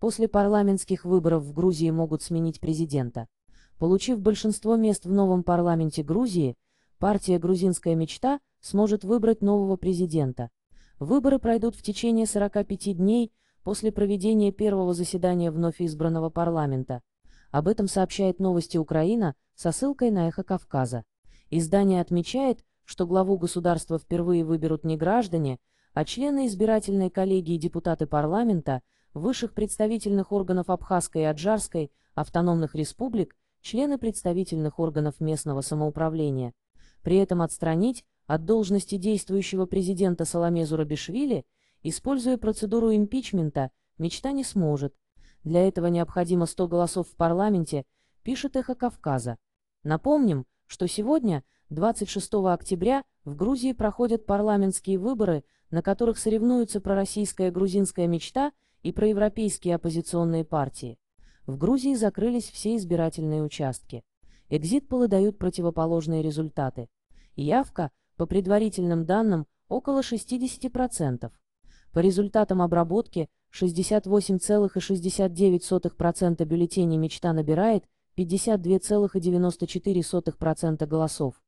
После парламентских выборов в Грузии могут сменить президента. Получив большинство мест в новом парламенте Грузии, партия «Грузинская мечта» сможет выбрать нового президента. Выборы пройдут в течение 45 дней после проведения первого заседания вновь избранного парламента. Об этом сообщает новости Украина со ссылкой на «Эхо Кавказа». Издание отмечает, что главу государства впервые выберут не граждане, а члены избирательной коллегии депутаты парламента, высших представительных органов Абхазской и Аджарской, автономных республик, члены представительных органов местного самоуправления. При этом отстранить от должности действующего президента Саламе Зурабишвили, используя процедуру импичмента, мечта не сможет. Для этого необходимо 100 голосов в парламенте, пишет «Эхо Кавказа». Напомним, что сегодня, 26 октября, в Грузии проходят парламентские выборы, на которых соревнуются пророссийская грузинская мечта и проевропейские оппозиционные партии. В Грузии закрылись все избирательные участки. Экзитполы дают противоположные результаты. Явка, по предварительным данным, около 60%. По результатам обработки 68,69% бюллетеней мечта набирает 52,94% голосов.